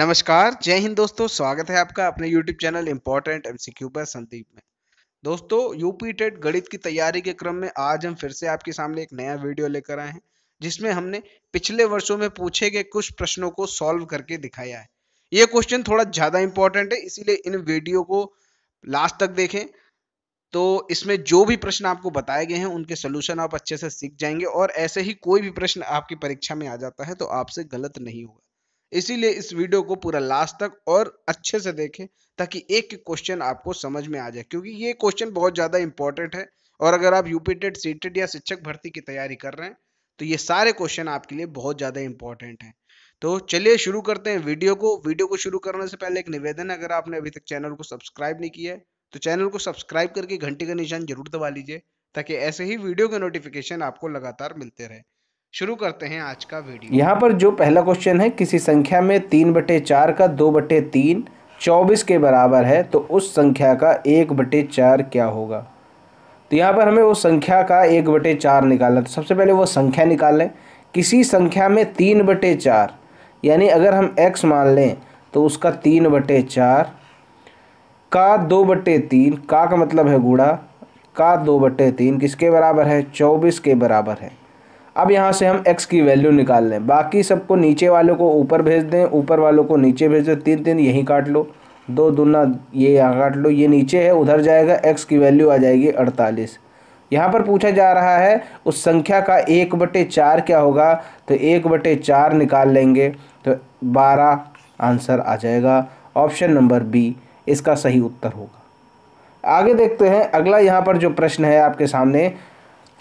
नमस्कार जय हिंद दोस्तों स्वागत है आपका अपने YouTube चैनल इम्पोर्टेंट एमसीक्यू पर संदीप में दोस्तों यूपी टेट गणित की तैयारी के क्रम में आज हम फिर से आपके सामने एक नया वीडियो लेकर आए हैं जिसमें हमने पिछले वर्षों में पूछे गए कुछ प्रश्नों को सॉल्व करके दिखाया है ये क्वेश्चन थोड़ा ज़्यादा इंपॉर्टेंट है इसीलिए इन वीडियो को लास्ट तक देखें तो इसमें जो भी प्रश्न आपको बताए गए हैं उनके सोल्यूशन आप अच्छे से सीख जाएंगे और ऐसे ही कोई भी प्रश्न आपकी परीक्षा में आ जाता है तो आपसे गलत नहीं होगा इसीलिए इस वीडियो को पूरा लास्ट तक और अच्छे से देखें ताकि एक एक क्वेश्चन आपको समझ में आ जाए क्योंकि ये क्वेश्चन बहुत ज़्यादा इंपॉर्टेंट है और अगर आप यूपी सीटेड सी या शिक्षक भर्ती की तैयारी कर रहे हैं तो ये सारे क्वेश्चन आपके लिए बहुत ज़्यादा इंपॉर्टेंट है तो चलिए शुरू करते हैं वीडियो को वीडियो को शुरू करने से पहले एक निवेदन है अगर आपने अभी तक चैनल को सब्सक्राइब नहीं किया है तो चैनल को सब्सक्राइब करके घंटी का निशान जरूर दबा लीजिए ताकि ऐसे ही वीडियो के नोटिफिकेशन आपको लगातार मिलते रहे शुरू करते हैं आज का वीडियो यहाँ पर जो पहला क्वेश्चन है किसी संख्या में तीन बटे चार का दो बटे तीन चौबीस के बराबर है तो उस संख्या का एक बटे चार क्या होगा तो यहाँ पर हमें वो संख्या का एक बटे चार निकालना तो सबसे पहले वो संख्या निकाल लें किसी संख्या में तीन बटे चार यानी अगर हम x मान लें तो उसका तीन बटे चार का दो बटे तीन का का मतलब है गूढ़ा का दो बटे तीन किसके बराबर है चौबीस के बराबर है अब यहाँ से हम x की वैल्यू निकाल लें बाकी सबको नीचे वालों को ऊपर भेज दें ऊपर वालों को नीचे भेज दें तीन तीन यहीं काट लो दो दुना ये यहाँ काट लो ये नीचे है उधर जाएगा x की वैल्यू आ जाएगी अड़तालीस यहाँ पर पूछा जा रहा है उस संख्या का एक बटे चार क्या होगा तो एक बटे चार निकाल लेंगे तो बारह आंसर आ जाएगा ऑप्शन नंबर बी इसका सही उत्तर होगा आगे देखते हैं अगला यहाँ पर जो प्रश्न है आपके सामने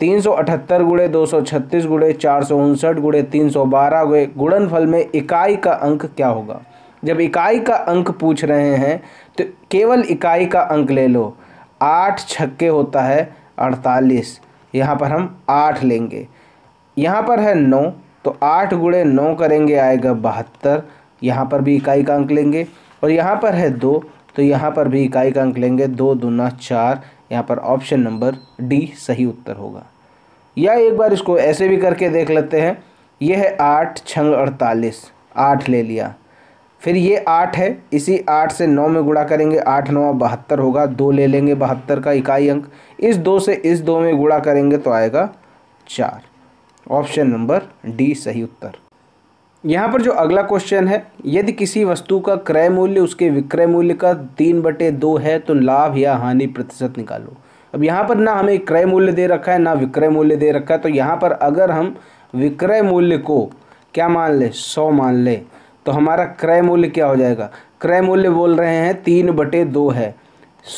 तीन सौ अठहत्तर गुड़े दो सौ छत्तीस गुड़े चार सौ उनसठ गुड़े तीन सौ बारह गुड़े गुड़नफल में इकाई का अंक क्या होगा जब इकाई का अंक पूछ रहे हैं तो केवल इकाई का अंक ले लो आठ छक्के होता है अड़तालीस यहाँ पर हम आठ लेंगे यहाँ पर है नौ तो आठ गुड़े नौ करेंगे आएगा बहत्तर यहाँ पर भी इकाई का अंक लेंगे और यहाँ पर है दो तो यहाँ पर भी इकाई का अंक लेंगे दो दूना चार यहाँ पर ऑप्शन नंबर डी सही उत्तर होगा या एक बार इसको ऐसे भी करके देख लेते हैं ये है आठ छंग अड़तालीस आठ ले लिया फिर ये आठ है इसी आठ से नौ में गुड़ा करेंगे आठ नौ बहत्तर होगा दो ले लेंगे बहत्तर का इकाई अंक इस दो से इस दो में गुड़ा करेंगे तो आएगा चार ऑप्शन नंबर डी सही उत्तर यहाँ पर जो अगला क्वेश्चन है यदि किसी वस्तु का क्रय मूल्य उसके विक्रय मूल्य का तीन बटे दो है तो लाभ या हानि प्रतिशत निकालो अब यहाँ पर ना हमें क्रय मूल्य दे रखा है ना विक्रय मूल्य दे रखा है तो यहाँ पर अगर हम विक्रय मूल्य को क्या मान लें सौ मान लें तो हमारा क्रय मूल्य क्या हो जाएगा क्रय मूल्य बोल रहे हैं तीन बटे दो है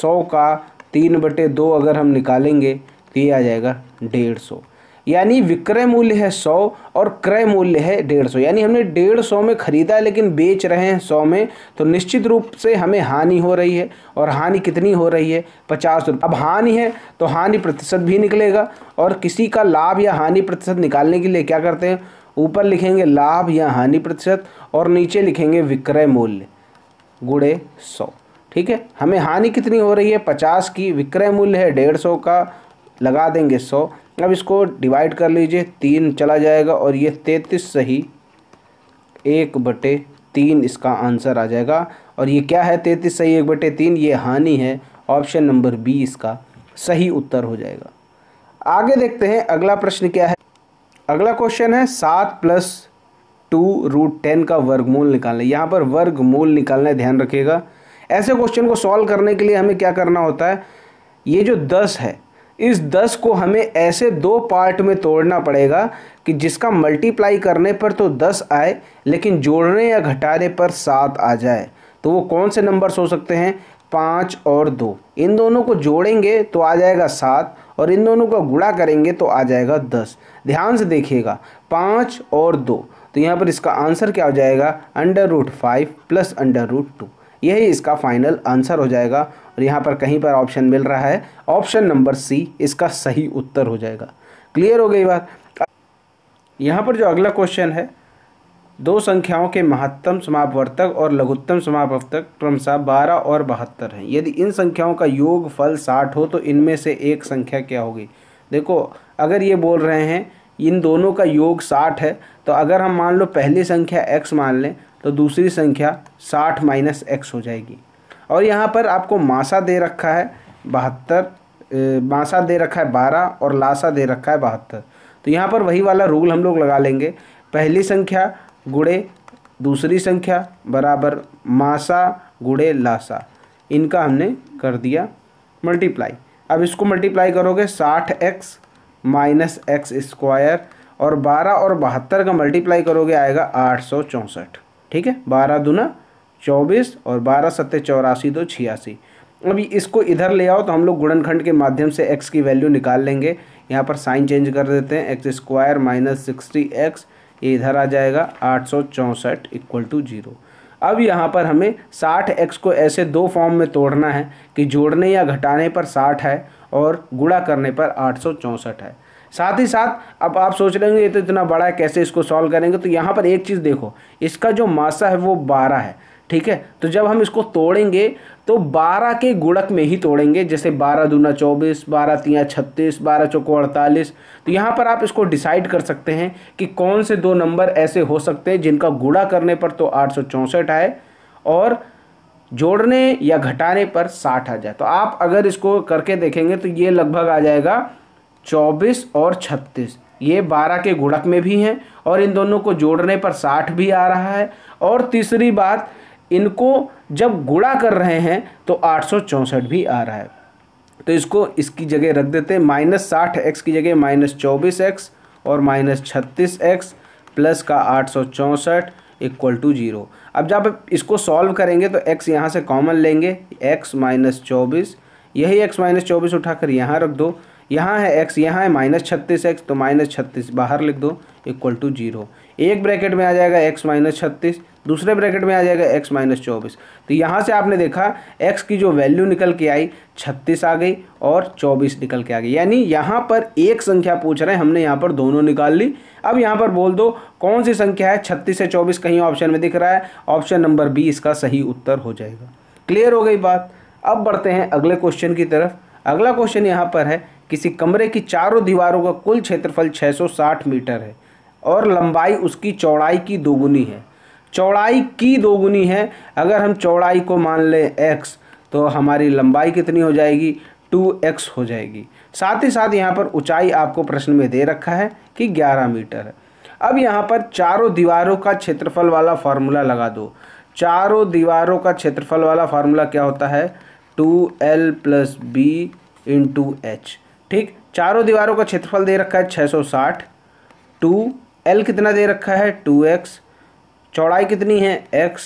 सौ का तीन बटे दो अगर हम निकालेंगे तो ये आ जाएगा डेढ़ सौ यानी विक्रय मूल्य है सौ और क्रय मूल्य है डेढ़ सौ यानी हमने डेढ़ सौ में ख़रीदा लेकिन बेच रहे हैं सौ में तो निश्चित रूप से हमें हानि हो रही है और हानि कितनी हो रही है पचास रुपये अब हानि है तो हानि प्रतिशत भी निकलेगा और किसी का लाभ या हानि प्रतिशत निकालने के लिए क्या करते हैं ऊपर लिखेंगे लाभ या हानि प्रतिशत और नीचे लिखेंगे विक्रय मूल्य गुड़े सौ ठीक है हमें हानि कितनी हो रही है पचास की विक्रय मूल्य है डेढ़ सौ का लगा देंगे सौ अब इसको डिवाइड कर लीजिए तीन चला जाएगा और ये तैंतीस सही एक बटे तीन इसका आंसर आ जाएगा और ये क्या है तैंतीस सही एक बटे तीन ये हानि है ऑप्शन नंबर बी इसका सही उत्तर हो जाएगा आगे देखते हैं अगला प्रश्न क्या है अगला क्वेश्चन है सात प्लस टू रूट टेन का वर्गमूल निकालना यहाँ पर वर्गमूल निकालना ध्यान रखिएगा ऐसे क्वेश्चन को सॉल्व करने के लिए हमें क्या करना होता है ये जो दस है इस दस को हमें ऐसे दो पार्ट में तोड़ना पड़ेगा कि जिसका मल्टीप्लाई करने पर तो दस आए लेकिन जोड़ने या घटाने पर सात आ जाए तो वो कौन से नंबर्स हो सकते हैं पाँच और दो इन दोनों को जोड़ेंगे तो आ जाएगा सात और इन दोनों का गुड़ा करेंगे तो आ जाएगा दस ध्यान से देखिएगा पाँच और दो तो यहाँ पर इसका आंसर क्या हो जाएगा under root five plus under root two यही इसका फाइनल आंसर हो जाएगा और यहाँ पर कहीं पर ऑप्शन मिल रहा है ऑप्शन नंबर सी इसका सही उत्तर हो जाएगा क्लियर हो गई बात यहाँ पर जो अगला क्वेश्चन है दो संख्याओं के महत्तम समापवर्तक और लघुत्तम समापवर्तक क्रमशः बारह और बहत्तर हैं यदि इन संख्याओं का योग फल साठ हो तो इनमें से एक संख्या क्या होगी देखो अगर ये बोल रहे हैं इन दोनों का योग साठ है तो अगर हम मान लो पहली संख्या एक्स मान लें तो दूसरी संख्या साठ माइनस एक्स हो जाएगी और यहाँ पर आपको मासा दे रखा है बहत्तर मासा दे रखा है बारह और लासा दे रखा है बहत्तर तो यहाँ पर वही वाला रूल हम लोग लगा लेंगे पहली संख्या गुड़े दूसरी संख्या बराबर मासा गुड़े लासा इनका हमने कर दिया मल्टीप्लाई अब इसको मल्टीप्लाई करोगे साठ एक्स माइनस एक्स स्क्वायर और बारह और बहत्तर का मल्टीप्लाई करोगे आएगा आठ सौ चौंसठ ठीक है बारह दुना चौबीस और बारह सत्तर चौरासी दो छियासी अब इसको इधर ले आओ तो हम लोग गुणनखंड के माध्यम से एक्स की वैल्यू निकाल लेंगे यहाँ पर साइन चेंज कर देते हैं x square minus sixty x ये इधर आ जाएगा आठ सौ चौंसठ इक्वल टू जीरो अब यहाँ पर हमें साठ एक्स को ऐसे दो फॉर्म में तोड़ना है कि जोड़ने या घटाने पर साठ है और गुड़ा करने पर आठ सौ चौंसठ है साथ ही साथ अब आप सोच रहे होंगे ये तो इतना बड़ा है कैसे इसको सॉल्व करेंगे तो यहाँ पर एक चीज़ देखो इसका जो मासा है वो बारह है ठीक है तो जब हम इसको तोड़ेंगे तो 12 के गुणक में ही तोड़ेंगे जैसे 12 दूना 24, 12 तिया 36, 12 चौको 48 तो यहाँ पर आप इसको डिसाइड कर सकते हैं कि कौन से दो नंबर ऐसे हो सकते हैं जिनका गुणा करने पर तो आठ आए और जोड़ने या घटाने पर 60 आ जाए तो आप अगर इसको करके देखेंगे तो ये लगभग आ जाएगा 24 और 36 ये 12 के गुणक में भी हैं और इन दोनों को जोड़ने पर 60 भी आ रहा है और तीसरी बात इनको जब गुड़ा कर रहे हैं तो आठ भी आ रहा है तो इसको इसकी जगह रख देते हैं माइनस साठ एक्स की जगह माइनस चौबीस एक्स और माइनस छत्तीस एक्स प्लस का आठ सौ चौंसठ इक्वल टू जीरो अब जब इसको सॉल्व करेंगे तो एक्स यहाँ से कॉमन लेंगे एक्स माइनस चौबीस यही एक्स माइनस चौबीस उठाकर यहाँ रख दो यहाँ है एक्स यहाँ है माइनस छत्तीस एक्स तो माइनस छत्तीस बाहर लिख दो इक्वल टू जीरो एक ब्रैकेट में आ जाएगा एक्स माइनस छत्तीस दूसरे ब्रैकेट में आ जाएगा एक्स माइनस चौबीस तो यहाँ से आपने देखा एक्स की जो वैल्यू निकल के आई छत्तीस आ गई और चौबीस निकल के आ गई यानी यहाँ पर एक संख्या पूछ रहे हैं हमने यहाँ पर दोनों निकाल ली अब यहाँ पर बोल दो कौन सी संख्या है छत्तीस से चौबीस कहीं ऑप्शन में दिख रहा है ऑप्शन नंबर बी इसका सही उत्तर हो जाएगा क्लियर हो गई बात अब बढ़ते हैं अगले क्वेश्चन की तरफ अगला क्वेश्चन यहाँ पर है किसी कमरे की चारों दीवारों का कुल क्षेत्रफल छः मीटर है और लंबाई उसकी चौड़ाई की दोगुनी है चौड़ाई की दोगुनी है अगर हम चौड़ाई को मान लें एक्स तो हमारी लंबाई कितनी हो जाएगी टू एक्स हो जाएगी साथ ही साथ यहाँ पर ऊंचाई आपको प्रश्न में दे रखा है कि ग्यारह मीटर है अब यहाँ पर चारों दीवारों का क्षेत्रफल वाला फार्मूला लगा दो चारों दीवारों का क्षेत्रफल वाला फार्मूला क्या होता है two L plus B into H ठीक चारों दीवारों का क्षेत्रफल दे रखा है 660 टू एल कितना दे रखा है टू एक्स चौड़ाई कितनी है एक्स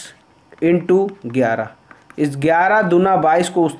इंटू ग्यारह इस ग्यारह दुना बाईस को उस